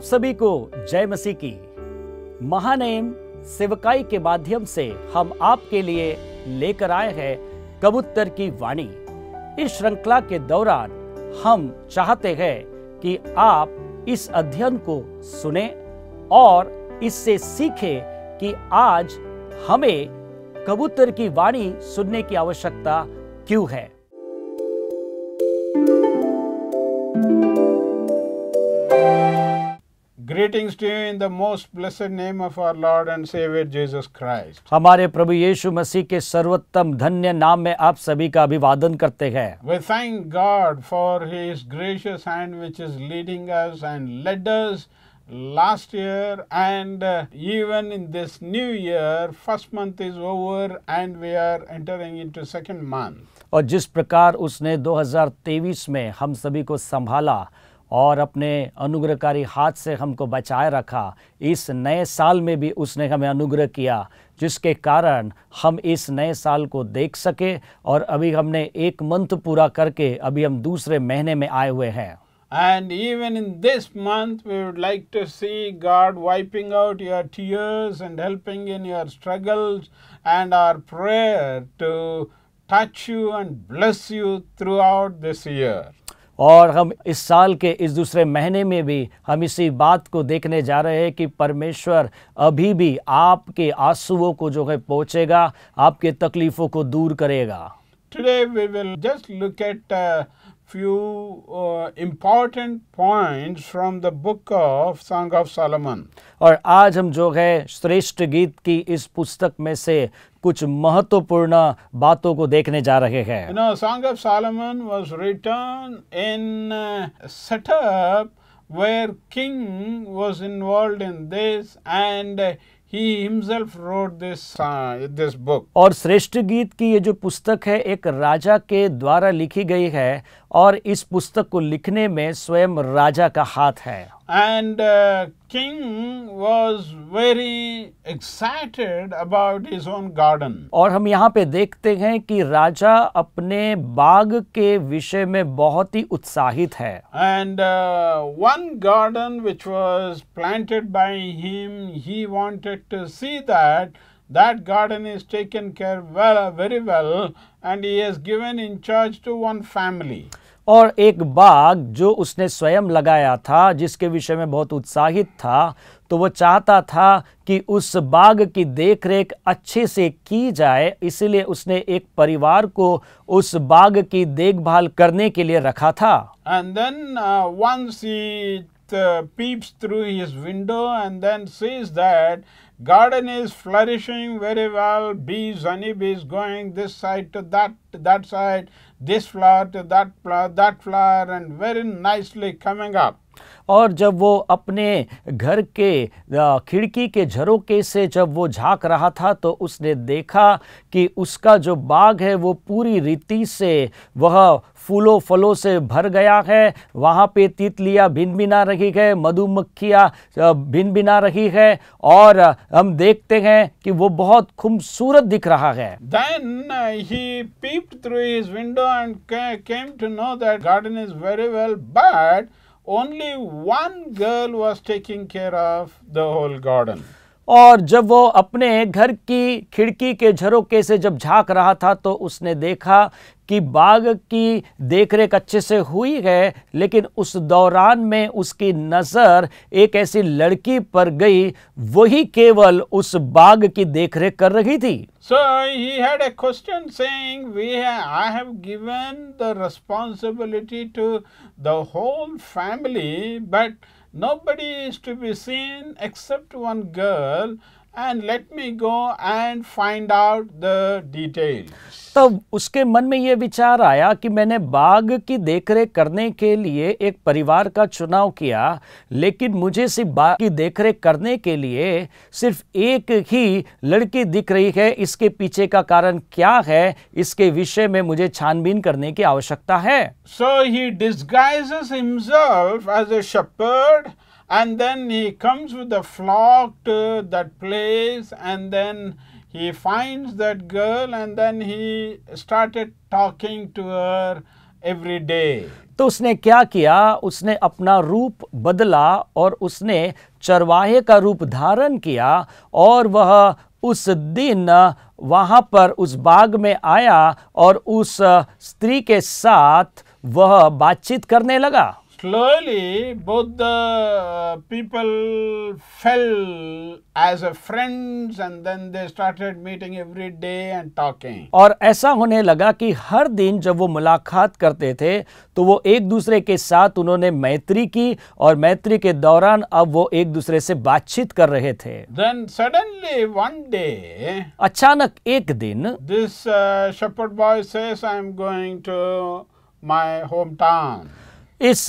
आप सभी को जय मसीह की महानेम सेवकाई के माध्यम से हम आपके लिए लेकर आए हैं कबूतर की वाणी इस श्रृंखला के दौरान हम चाहते हैं कि आप इस अध्ययन को सुने और इससे सीखें कि आज हमें कबूतर की वाणी सुनने की आवश्यकता क्यों है Greetings to you in the most blessed name of our Lord and Savior Jesus Christ. हमारे प्रभु यीशु मसीह के सर्वोत्तम धन्य नाम में आप सभी का अभिवादन करते हैं. We thank God for His gracious hand which is leading us and led us last year and uh, even in this new year first month is over and we are entering into second month. और जिस प्रकार उसने 2023 में हम सभी को संभाला और अपने अनुग्रहकारी हाथ से हमको बचाए रखा इस नए साल में भी उसने हमें अनुग्रह किया जिसके कारण हम इस नए साल को देख सके और अभी हमने एक मंथ पूरा करके अभी हम दूसरे महीने में आए हुए हैं And even in this month, we would like to see God wiping out your tears and helping in your struggles and our prayer to touch you and bless you throughout this year. और हम इस साल के इस दूसरे महीने में भी हम इसी बात को देखने जा रहे हैं कि परमेश्वर अभी भी आपके आंसुओं को जो है पहुंचेगा आपके तकलीफ़ों को दूर करेगा today we will just look at few important point from the book of song of Song और आज हम जो है श्रेष्ठ गीत की इस पुस्तक में से कुछ महत्वपूर्ण बातों को देखने जा रहे हैं song of Solomon was written in setup where king was involve in this and He himself wrote this uh, this book. और श्रेष्ठ गीत की ये जो पुस्तक है एक राजा के द्वारा लिखी गई है और इस पुस्तक को लिखने में स्वयं राजा का हाथ है And uh, King was very excited about his own garden. और हम यहाँ पे देखते हैं कि राजा अपने बाग के विषय में बहुत ही उत्साहित है And uh, one garden which was planted by him, he wanted to see that that garden is taken care well, very well, and he has given in charge to one family. और एक बाग जो उसने स्वयं लगाया था जिसके विषय में बहुत उत्साहित था तो वो चाहता था कि उस बाग की देखरेख अच्छे से की जाए इसलिए उसने एक परिवार को उस बाग की देखभाल करने के लिए रखा था and then once he peeps through his window and then sees that Garden is flourishing very well. Bees, honeybees going this side to that that side, this flower to that flower, that flower, and very nicely coming up. और जब वो अपने घर के खिड़की के झरोके से जब वो झांक रहा था तो उसने देखा कि उसका जो बाग है वो पूरी रीति से वह फूलों फलों से भर गया है वहाँ पे तितलियाँ भिन भिना रही है मधुमक्खियाँ भिन भिना रही है और हम देखते हैं कि वो बहुत खूबसूरत दिख रहा है Then uh, he peeped through his window and came to know that garden is very well, but only one girl was taking care of the whole garden. और जब वो अपने घर की खिड़की के झरोके से जब झांक रहा था तो उसने देखा कि बाग की देखरेख अच्छे से हुई है लेकिन उस दौरान में उसकी नज़र एक ऐसी लड़की पर गई वही केवल उस बाग की देखरेख कर रही थी So he had a question saying, "We have, I have given the responsibility to the whole family, but nobody is to be seen except one girl. and let me go and find out the details. तब उसके मन में ये विचार आया कि मैंने बाग की देखरेख करने के लिए एक परिवार का चुनाव किया लेकिन मुझे सिर्फ बाग की देखरेख करने के लिए सिर्फ एक ही लड़की दिख रही है इसके पीछे का कारण क्या है इसके विषय में मुझे छानबीन करने की आवश्यकता है so he disguise himself as a shepherd and then he comes with the flock to that place and then he finds that girl and then he started talking to her every day तो उसने क्या किया उसने अपना रूप बदला और उसने चरवाहे का रूप धारण किया और वह उस दिन वहाँ पर उस बाग में आया और उस स्त्री के साथ वह बातचीत करने लगा slowly both the people fell as a friends and then they started meeting every day and talking aur aisa hone laga ki har din jab wo mulaqat karte the to wo ek dusre ke sath unhone maitri ki aur maitri ke dauran ab wo ek dusre se baat chit kar rahe the then suddenly one day achanak ek din this uh, shepherd boy says I am going to my hometown इस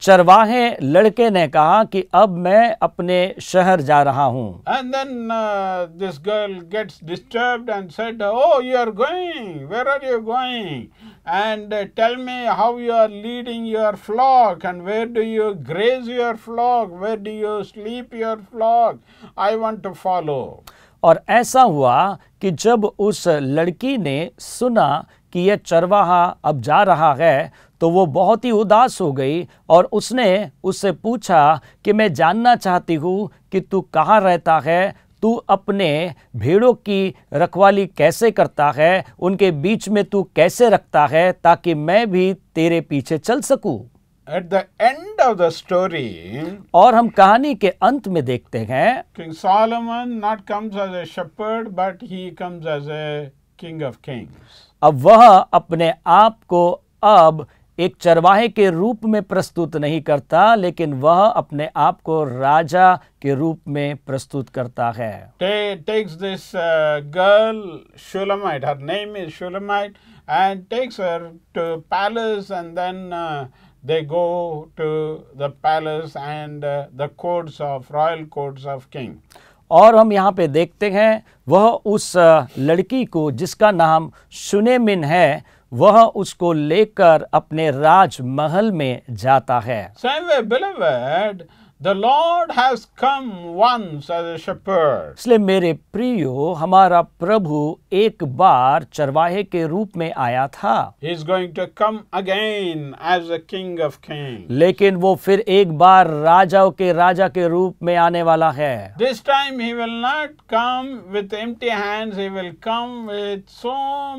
चरवाहे लड़के ने कहा कि अब मैं अपने शहर जा रहा हूँ and then this girl gets disturbed and said oh you are going where are you going and tell me how you are leading your flock and where do you graze your flock where do you sleep your flock I want to follow और ऐसा हुआ कि जब उस लड़की ने सुना कि यह चरवाहा अब जा रहा है तो वो बहुत ही उदास हो गई और उसने उससे पूछा कि मैं जानना चाहती हूँ कि तू कहाँ रहता है तू अपने भेड़ों की रखवाली कैसे करता है उनके बीच में तू कैसे रखता है ताकि मैं भी तेरे पीछे चल सकूं at the end of the story और हम कहानी के अंत में देखते हैं king Solomon not comes as a shepherd but he comes as a king of kings अब वह अपने आप को अब एक चरवाहे के रूप में प्रस्तुत नहीं करता लेकिन वह अपने आप को राजा के रूप में प्रस्तुत करता है और हम यहाँ पे देखते हैं वह उस uh, लड़की को जिसका नाम सुनेमिन है वह उसको लेकर अपने राजमहल में जाता है The Lord has come once as a shepherd. इसलिए मेरे प्रियो हमारा प्रभु एक बार चरवाहे के रूप में आया था He is going to come again as a king of kings. लेकिन वो फिर एक बार राजाओं के राजा के रूप में आने वाला है This time he will not come with empty hands. He will come with so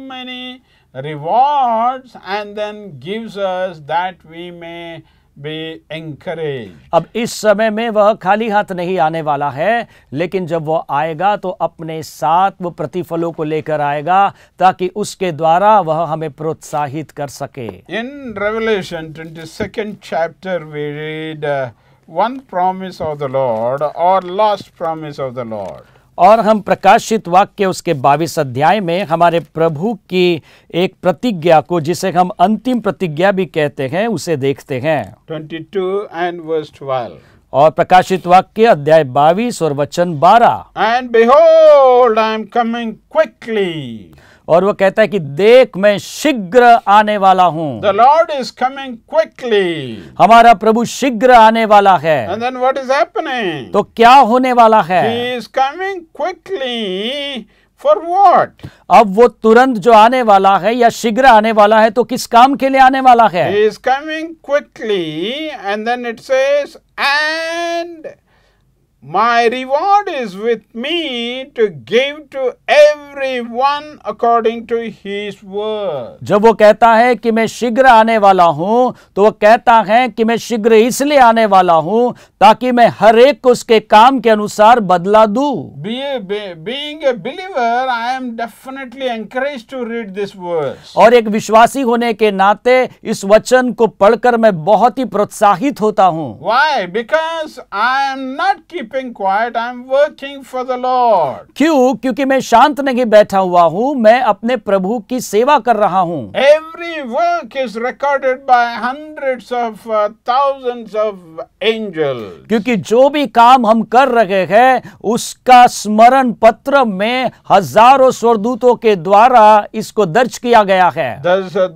many rewards and then gives us that we may be encouraged. अब इस समय में वह खाली हाथ नहीं आने वाला है लेकिन जब वह आएगा तो अपने साथ वो प्रतिफलों को लेकर आएगा ताकि उसके द्वारा वह हमें प्रोत्साहित कर सके in Revelation twenty second chapter we read one promise of the Lord और last promise of the Lord और हम प्रकाशित वाक्य उसके बाईस अध्याय में हमारे प्रभु की एक प्रतिज्ञा को जिसे हम अंतिम प्रतिज्ञा भी कहते हैं उसे देखते हैं 22 एंड वर्स्ट 12 और प्रकाशित वाक्य अध्याय बाईस और वचन 12 and behold I am coming quickly और वो कहता है कि देख मैं शीघ्र आने वाला हूँ the Lord is coming quickly हमारा प्रभु शीघ्र आने वाला है and then what is happening तो क्या होने वाला है he is coming quickly for what अब वो तुरंत जो आने वाला है या शीघ्र आने वाला है तो किस काम के लिए आने वाला है is coming quickly and then it says and My reward is with me to give to everyone according to his word. जब वो कहता है कि मैं शीघ्र आने वाला हूँ तो वो कहता है कि मैं शीघ्र इसलिए आने वाला हूँ ताकि मैं हर एक को उसके काम के अनुसार बदला दूं। Being a believer, I am definitely encouraged to read this verse. और एक विश्वासी होने के नाते इस वचन को पढ़कर मैं बहुत ही प्रोत्साहित होता हूँ Why? Because I am not keeping Lord क्यों क्योंकि मैं शांत नहीं बैठा हुआ हूँ मैं अपने प्रभु की सेवा कर रहा हूँ every work is recorded by hundreds of thousands of angel क्योंकि जो भी काम हम कर रहे हैं उसका स्मरण पत्र में हजारों स्वरदूतों के द्वारा इसको दर्ज किया गया है uh,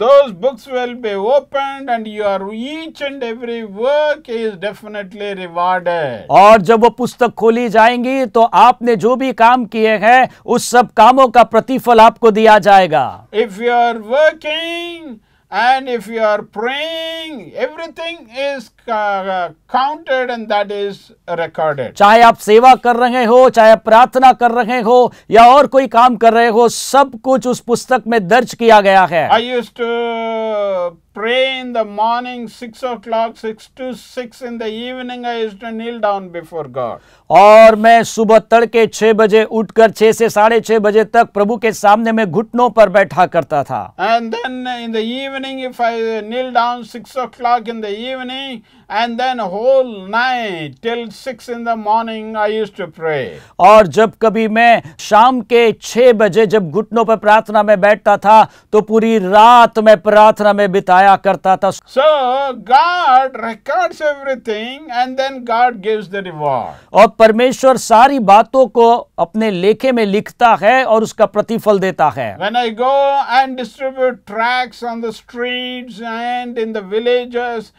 those books will be opened and your each and every work is definitely rewarded और जब वो पुस्तक खोली जाएंगी तो आपने जो भी काम किए हैं उस सब कामों का प्रतिफल आपको दिया जाएगा if you are working and if you are praying everything is counted and that is recorded चाहे आप सेवा कर रहे हो चाहे आप प्रार्थना कर रहे हो या और कोई काम कर रहे हो सब कुछ उस पुस्तक में दर्ज किया गया है I used to pray in the morning 6 o'clock 6 to 6 in the evening I used to kneel down before God. और मैं सुबह तड़के 6 बजे उठकर 6 से साढ़े छह बजे तक प्रभु के सामने मैं घुटनों पर बैठा करता था And then in the evening if I kneel down 6 o'clock in the evening and then whole night till 6 in the morning I used to pray. और जब कभी मैं शाम के 6 बजे जब घुटनों पर प्रार्थना में बैठता था तो पूरी रात मैं प्रार्थना में बिताया आया करता था so God records everything and then God gives the reward और परमेश्वर सारी बातों को अपने लेखे में लिखता है और उसका प्रतिफल देता है when I go and distribute tracts on the streets and in the villages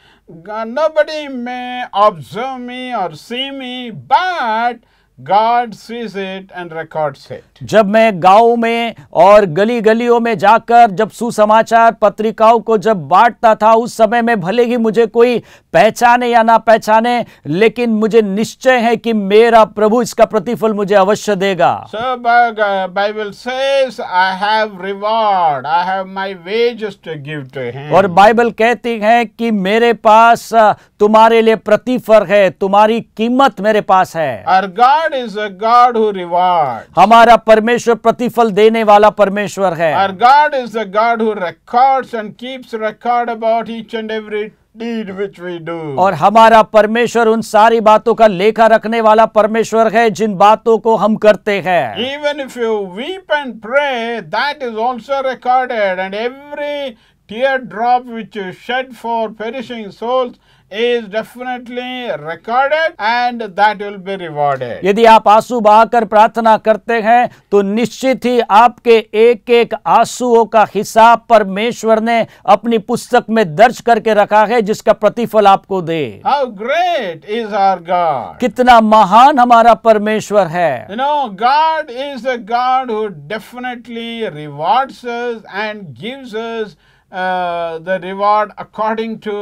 nobody may observe me और see me but God sees it and records it. जब मैं गांव में और गली गलियों में जाकर जब सुसमाचार पत्रिकाओं को जब बांटता था उस समय में भले ही मुझे कोई पहचाने या ना पहचाने लेकिन मुझे निश्चय है कि मेरा प्रभु इसका प्रतिफल मुझे अवश्य देगा So uh, Bible says I have reward I have my wages to give to him. और बाइबल कहती है कि मेरे पास uh, तुम्हारे लिए प्रतिफल है तुम्हारी कीमत मेरे पास है. और God Lord is a God who reward हमारा परमेश्वर प्रतिफल देने वाला परमेश्वर है और God is a God who records and keeps record about each and every deed which we do. और हमारा परमेश्वर उन सारी बातों का लेखा रखने वाला परमेश्वर है जिन बातों को हम करते हैं even if you weep and pray that is also recorded and every tear drop which you shed for perishing souls is definitely recorded and that will be rewarded. यदि आप आंसू बहाकर प्रार्थना करते हैं तो निश्चित ही आपके एक एक आंसुओं का हिसाब परमेश्वर ने अपनी पुस्तक में दर्ज करके रखा है जिसका प्रतिफल आपको दे How great is our God? कितना महान हमारा परमेश्वर है You know, God is a God who definitely rewards us and gives us the reward according to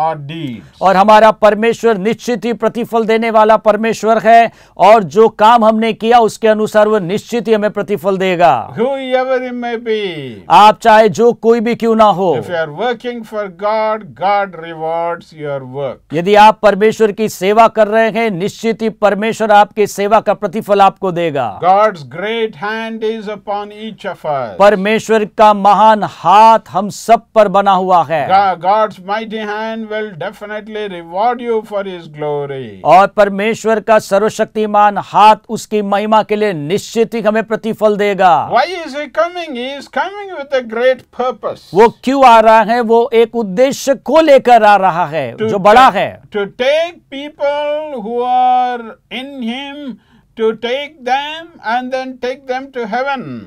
our deed और हमारा परमेश्वर निश्चित ही प्रतिफल देने वाला परमेश्वर है और जो काम हमने किया उसके अनुसार वह निश्चित ही हमें प्रतिफल देगा आप चाहे जो कोई भी क्यों ना हो God God reward your work यदि आप परमेश्वर की सेवा कर रहे हैं निश्चित ही परमेश्वर आपकी सेवा का प्रतिफल आपको देगा God great hand is upon each of परमेश्वर का महान हाथ हम सब पर बना हुआ है God's mighty will definitely reward you for his glory और परमेश्वर का सर्वशक्तिमान हाथ उसकी महिमा के लिए निश्चित ही हमें प्रतिफल देगा व्हाई ग्रेट पर्पस वो क्यों आ रहा है वो एक उद्देश्य को लेकर आ रहा है जो बड़ा है to take people who are in him to take them and then take them to heaven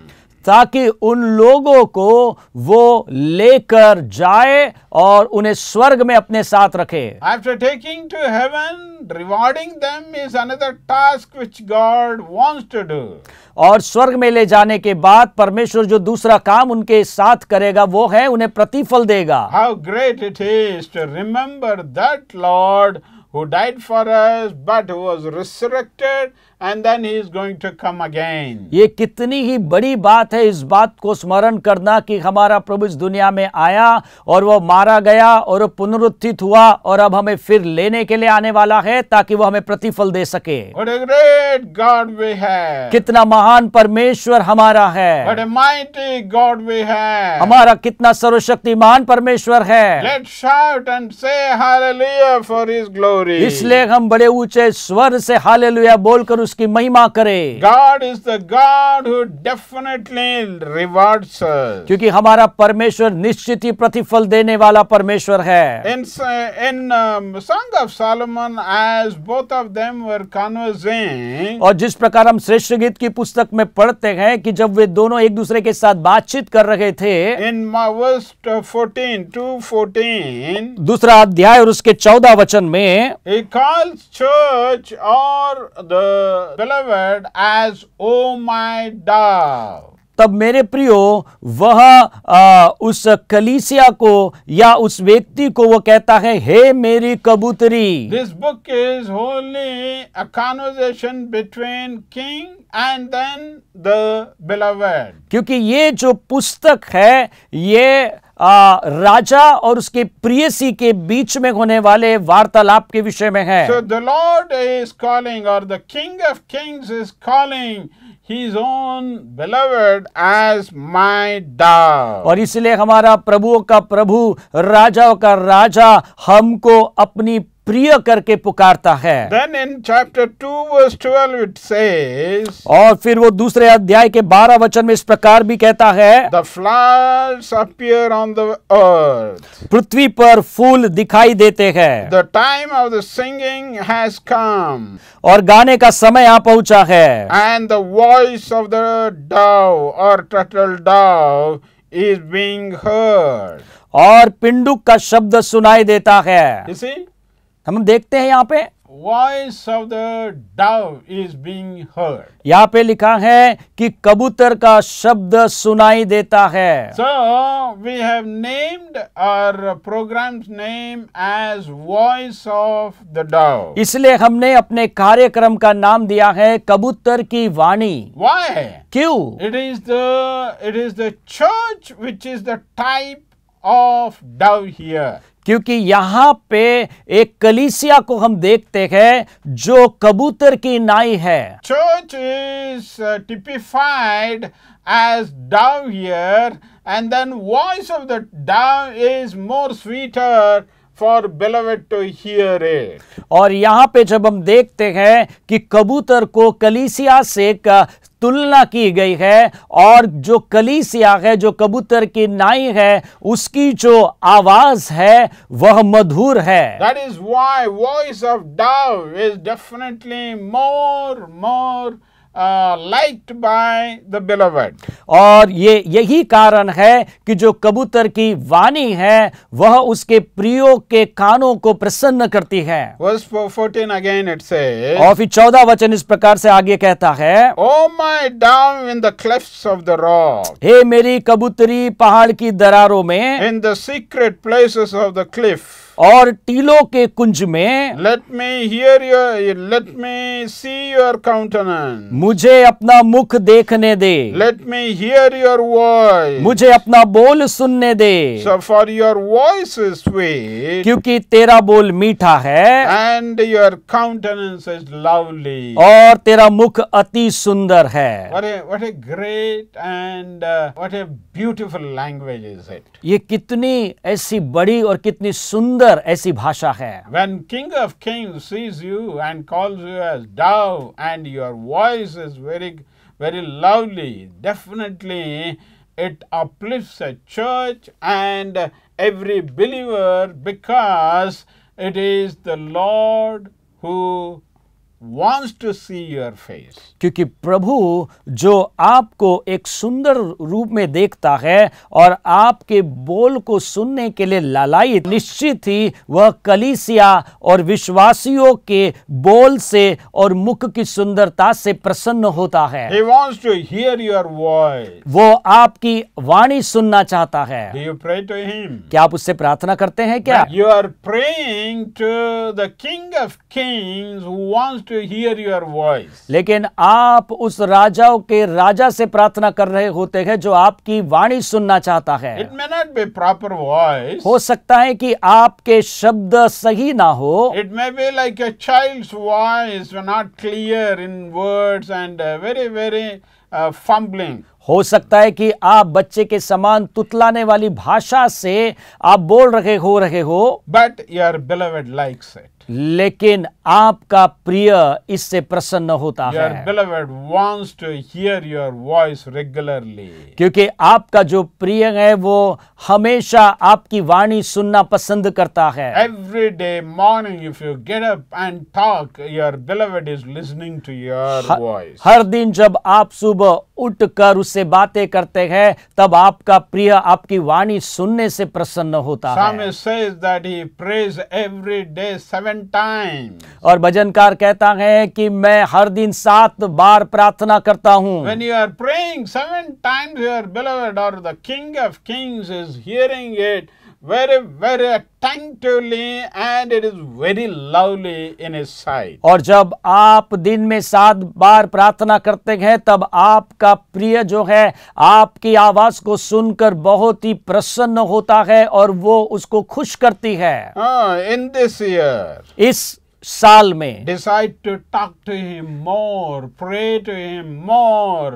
ताकि उन लोगों को वो लेकर जाए और उन्हें स्वर्ग में अपने साथ रखे after taking to heaven rewarding them is another task which God wants to do और स्वर्ग में ले जाने के बाद परमेश्वर जो दूसरा काम उनके साथ करेगा वो है उन्हें प्रतिफल देगा how great it is to remember that Lord who died for us but who was resurrected and then he is going to come again ye kitni hi badi baat hai is baat ko smaran karna ki hamara prabhu is duniya mein aaya aur wo mara gaya aur वो hua aur ab hame fir lene ke liye aane wala hai taki wo hame pratifal de sake What a great God we have. kitna महान parmeshwar hamara hai What a mighty God we have. hamara kitna sarvashaktiman parmeshwar hai Let's shout and say hallelujah for his glory. glory. इसलिए हम बड़े ऊंचे स्वर से hallelujah बोलकर उसकी महिमा करें। God is the God who definitely rewards us. क्योंकि हमारा परमेश्वर निश्चित ही प्रतिफल देने वाला परमेश्वर है। In in um, Song of Solomon, as both of them were conversing. और जिस प्रकार हम श्रेष्ठ गीत की पुस्तक में पढ़ते हैं कि जब वे दोनों एक दूसरे के साथ बातचीत कर रहे थे इन मावस्ट 14 टू 14 दूसरा अध्याय और उसके चौदह वचन में He calls church or the beloved as O my dove. तब मेरे प्रियो वह आ, उस कलीसिया को या उस व्यक्ति को वो कहता है हे मेरी कबूतरी this book is holy a conversation between king and then the beloved क्योंकि ये जो पुस्तक है ये आ, राजा और उसके प्रियसी के बीच में होने वाले वार्तालाप के विषय में है द लॉर्ड इज कॉलिंग और the king of kings is calling His own beloved as my dove. और इसलिए हमारा प्रभुओं का प्रभु राजाओं का राजा हमको अपनी प्रिय करके पुकारता है Then in chapter two, verse 12, it says, और फिर वो दूसरे अध्याय के बारह वचन में इस प्रकार भी कहता है पृथ्वी पर फूल दिखाई देते हैं the time of the singing has come और गाने का समय आ पहुंचा है and the voice of the dove और turtle dove is being heard और पिंडुक का शब्द सुनाई देता है इसी? हम देखते हैं यहाँ पे voice of the dove is being heard यहाँ पे लिखा है कि कबूतर का शब्द सुनाई देता है so we have named our program name as voice of the dove इसलिए हमने अपने कार्यक्रम का नाम दिया है कबूतर की वाणी वाय क्यू it is the it is the church which is the type of dove here क्योंकि यहां पे एक कलीसिया को हम देखते हैं जो कबूतर की नाई है church is typified as dove here and then voice of the dove is more sweeter for beloved to hear it और यहाँ पे जब हम देखते हैं कि कबूतर को कलीसिया से तुलना की गई है और जो कलीसिया है जो कबूतर की नाई है उसकी जो आवाज है वह मधुर है that is why voice of dove is definitely more more liked by the beloved और ये यही कारण है कि जो कबूतर की वाणी है वह उसके प्रियो के कानों को प्रसन्न करती है अगेन इट से और फिर चौदह वचन इस प्रकार से आगे कहता है oh my dove in the clefts of the rock हे मेरी कबूतरी पहाड़ की दरारों में in the secret places of the cliff और टीलों के कुंज में let me hear your let me see your countenance मुझे अपना मुख देखने दे let me hear your voice मुझे अपना बोल सुनने दे so for your voice is sweet क्योंकि तेरा बोल मीठा है and your countenance is lovely और तेरा मुख अति सुंदर है what a great and what a beautiful language is it ये कितनी ऐसी बड़ी और कितनी सुंदर When King of Kings sees you and calls you as dove and your voice is very very lovely, definitely it uplifts a church and every believer because it is the Lord who wants to see your face. क्योंकि प्रभु जो आपको एक सुंदर रूप में देखता है और आपके बोल को सुनने के लिए लालायित निश्चित ही वह कलीसिया और विश्वासियों के बोल से और मुख की सुंदरता से प्रसन्न होता है He wants to hear your voice. वो आपकी वाणी सुनना चाहता है Do you pray to him? क्या आप उससे प्रार्थना करते हैं क्या you are praying to the king of kings to hear your voice लेकिन आप उस राजाओं के राजा से प्रार्थना कर रहे होते हैं जो आपकी वाणी सुनना चाहता है it may not be proper voice हो सकता है कि आपके शब्द सही ना हो it may be like a child's voice not clear in words and very very fumbling हो सकता है कि आप बच्चे के समान तुतलाने वाली भाषा से आप बोल रहे हो रहे हो but your beloved likes it लेकिन आपका प्रिय इससे प्रसन्न होता your है beloved wants to hear your voice regularly. क्योंकि आपका जो प्रिय है वो हमेशा आपकी वाणी सुनना पसंद करता है every day morning if you get up and talk your beloved is listening to your voice हर दिन जब आप सुबह उठकर उससे बातें करते हैं तब आपका प्रिय आपकी वाणी सुनने से प्रसन्न होता Psalm है says that he prays every day seven seven time और भजनकार कहता है कि मैं हर दिन सात बार प्रार्थना करता हूँ when you are praying seven times your beloved और the king of kings is hearing it very very attentively and it is very lovely in his side और जब आप दिन में सात बार प्रार्थना करते हैं तब आपका प्रिय जो है आपकी आवाज को सुनकर बहुत ही प्रसन्न होता है और वो उसको खुश करती है इन दिस ईयर इस साल में decide to talk to him more pray to him more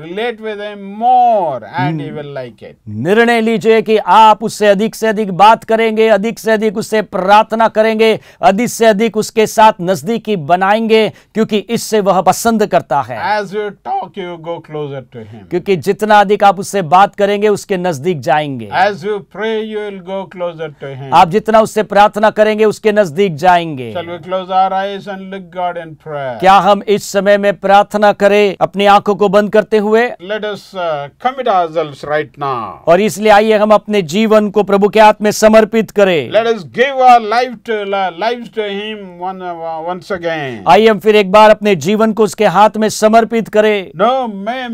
relate with him more and he will like it निर्णय लीजिए कि आप उससे अधिक से अधिक बात करेंगे अधिक से अधिक उससे प्रार्थना करेंगे अधिक से अधिक उसके साथ नजदीकी बनाएंगे क्योंकि इससे वह पसंद करता है as you talk you go closer to him क्योंकि जितना अधिक आप उससे बात करेंगे उसके नजदीक जाएंगे as you pray you will go closer to him आप जितना उससे प्रार्थना करेंगे उसके नजदीक जाएंगे close our eyes and look God in prayer. क्या हम इस समय में प्रार्थना करें अपनी आंखों को बंद करते हुए Let us uh, commit ourselves right now. और इसलिए आइए हम अपने जीवन को प्रभु के हाथ में समर्पित करें Let us give our life to lives to him one, once again. आइए हम फिर एक बार अपने जीवन को उसके हाथ में समर्पित करें No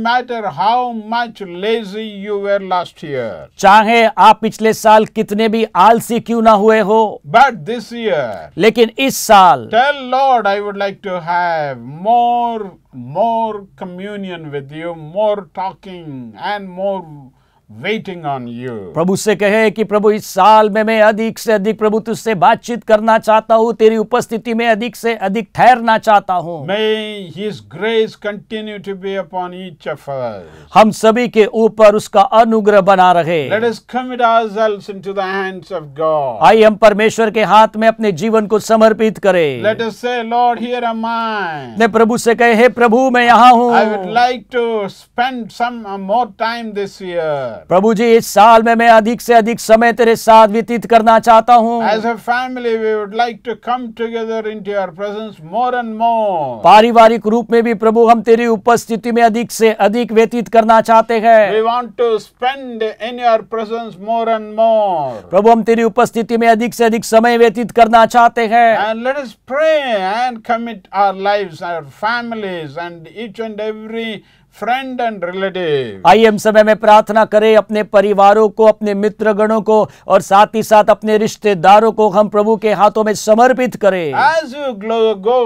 matter how much lazy you were last year. चाहे आप पिछले साल कितने भी आलसी क्यों ना हुए हो But this year. लेकिन इस साल Tell Lord, I would like to have more, more communion with you, more talking and more waiting on you प्रभु से कहे कि प्रभु इस साल में मैं अधिक से अधिक प्रभु तुझसे बातचीत करना चाहता हूँ तेरी उपस्थिति में अधिक से अधिक ठहरना चाहता हूँ may his grace continue to be upon each चफर हम सभी के ऊपर उसका अनुग्रह बना रहे let us commit ourselves into the hands of God I am परमेश्वर के हाथ में अपने जीवन को समर्पित करे let us say Lord here am I प्रभु से कहे हे प्रभु मैं यहाँ हूँ I would like to spend some more time this year प्रभु जी इस साल में मैं अधिक से अधिक समय तेरे साथ व्यतीत करना चाहता हूँ as a family we would like to come together into your presence more and more पारिवारिक रूप में भी प्रभु हम तेरी उपस्थिति में अधिक से अधिक व्यतीत करना चाहते हैं we want to spend in your presence more and more प्रभु हम तेरी उपस्थिति में अधिक से अधिक समय व्यतीत करना चाहते हैं and let us pray and commit our lives our families and each and every friend and relative आइए हम समय में प्रार्थना करें अपने परिवारों को अपने मित्रगणों को और साथ ही साथ अपने रिश्तेदारों को हम प्रभु के हाथों में समर्पित करें as you go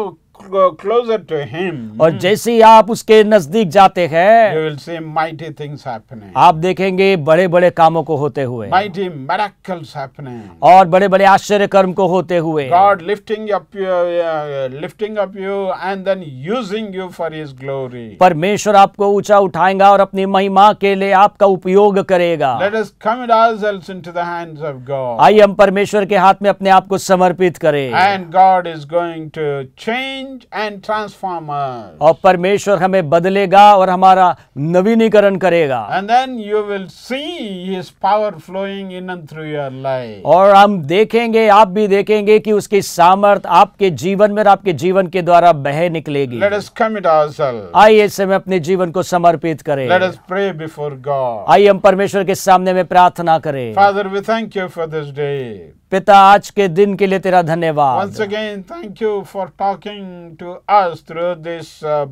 closer to him, और जैसे ही आप उसके नजदीक जाते हैं you will see mighty things happening. आप देखेंगे बड़े बड़े कामों को होते हुए mighty miracles happening. और बड़े बड़े आश्चर्य कर्म को होते हुए God lifting up you, uh, lifting up you and then using you for His glory. परमेश्वर आपको ऊंचा उठाएगा और अपनी महिमा के लिए आपका उपयोग करेगा Let us commit ourselves into the hands of God. आइए हम परमेश्वर के हाथ में अपने आप को समर्पित करें And God is going to change change and transformer और परमेश्वर हमें बदलेगा और हमारा नवीनीकरण करेगा and then you will see his power flowing in and through your life और हम देखेंगे आप भी देखेंगे कि उसकी सामर्थ आपके जीवन में और आपके जीवन के द्वारा बह निकलेगी लेट अस कमिट आवरसेल्फ आइए इस समय अपने जीवन को समर्पित करें let us pray before God आइए हम परमेश्वर के सामने में प्रार्थना करें father we thank you for this day पिता आज के दिन के लिए तेरा धन्यवाद once again thank you for talking to us through this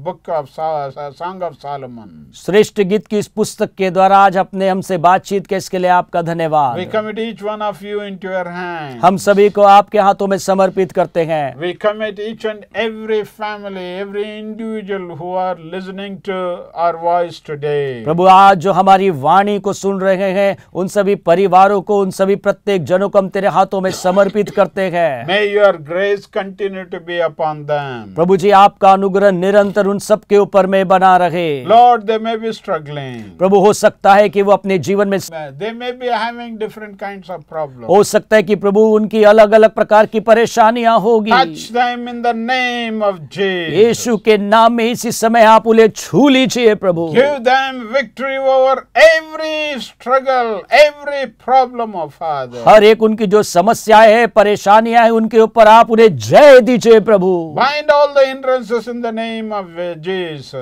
book of song of Solomon श्रेष्ठ गीत की इस पुस्तक के द्वारा आज अपने हमसे बातचीत के इसके लिए आपका धन्यवाद we commit each one of you into your hand हम सभी को आपके हाथों में समर्पित करते हैं we commit each and every family every individual who are listening to our voice today प्रभु आज जो हमारी वाणी को सुन रहे हैं उन सभी परिवारों को उन सभी प्रत्येक जनों को हम तेरे हाँ हाथों में समर्पित करते हैं your grace continue to be upon them प्रभु जी आपका अनुग्रह निरंतर उन सब के ऊपर में बना रहे lord they may be struggling प्रभु हो सकता है कि वो अपने जीवन में they may be having different kinds of problem हो सकता है कि प्रभु उनकी अलग अलग प्रकार की परेशानियां होगी touch in the name of Jesus यीशु के नाम में इसी समय आप उन्हें छू लीजिए प्रभु victory over every struggle every problem of हर एक उनकी जो समस्याएं हैं परेशानियां हैं उनके ऊपर आप उन्हें जय दीजिए प्रभु uh,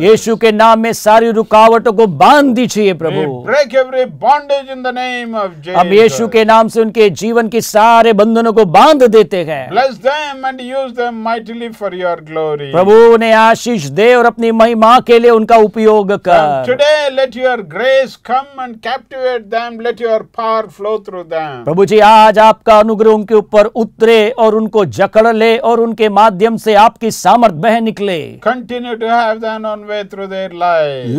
यीशु के नाम में सारी रुकावटों को बांध दीजिए प्रभु break every bondage in the name of Jesus हम यीशु के नाम से उनके जीवन के सारे बंधनों को बांध देते हैं bless them and use them mightily for your glory प्रभु उन्हें आशीष दे और अपनी महिमा के लिए उनका उपयोग कर today let your grace come and captivate them let your power flow through them प्रभु जी आज आपका अनुग्रह उनके ऊपर उतरे और उनको जकड़ ले और उनके माध्यम से आपकी सामर्थ्य बह निकले कंटिन्यू टू हैव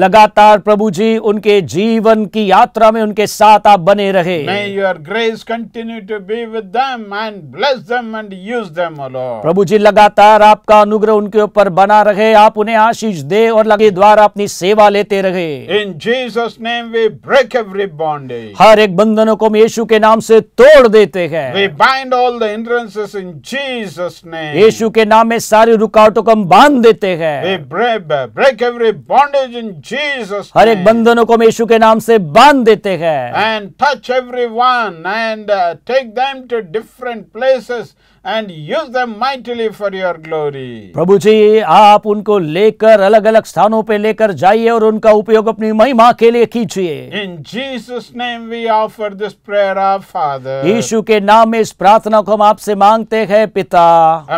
लगातार प्रभु जी उनके जीवन की यात्रा में उनके साथ आप बने रहे your grace continue to be with them and bless them and use them प्रभु जी लगातार आपका अनुग्रह उनके ऊपर बना रहे आप उन्हें आशीष दे और लगे द्वारा अपनी सेवा लेते रहे in Jesus name we break every bondage हर एक बंधनों को हम यीशु के नाम से तोड़ देते हैं We bind all the hindrances in Jesus name. यीशु के नाम में सारी रुकावटों को हम बांध देते हैं We break, break every bondage in Jesus. हर एक बंधनों को हम यीशु के नाम से बांध देते हैं And touch everyone and uh, take them to different places. and use them mightily for your glory. प्रभु जी आप उनको लेकर अलग अलग स्थानों पे लेकर जाइए और उनका उपयोग अपनी महिमा के लिए कीजिए In Jesus name we offer this prayer our Father. यीशु के नाम में इस प्रार्थना को हम आपसे मांगते हैं पिता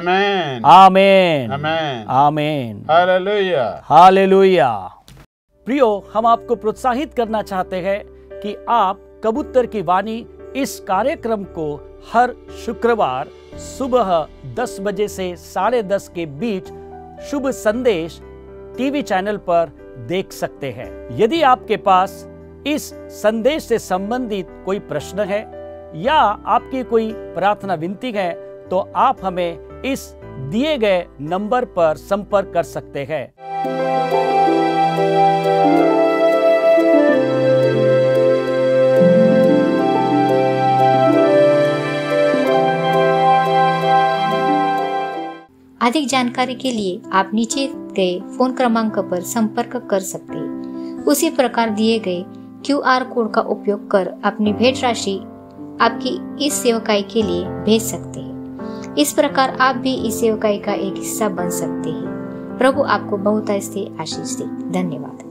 Amen. Amen. Amen. Amen. Hallelujah. Hallelujah. प्रियो हम आपको प्रोत्साहित करना चाहते हैं कि आप कबूतर की वाणी इस कार्यक्रम को हर शुक्रवार सुबह 10 बजे से साढ़े दस के बीच शुभ संदेश टीवी चैनल पर देख सकते हैं यदि आपके पास इस संदेश से संबंधित कोई प्रश्न है या आपकी कोई प्रार्थना विनती है तो आप हमें इस दिए गए नंबर पर संपर्क कर सकते हैं अधिक जानकारी के लिए आप नीचे गए फोन क्रमांक पर संपर्क कर सकते हैं उसी प्रकार दिए गए क्यू आर कोड का उपयोग कर अपनी भेंट राशि आपकी इस सेवकाई के लिए भेज सकते हैं इस प्रकार आप भी इस सेवकाई का एक हिस्सा बन सकते हैं प्रभु आपको बहुत से आशीष दे धन्यवाद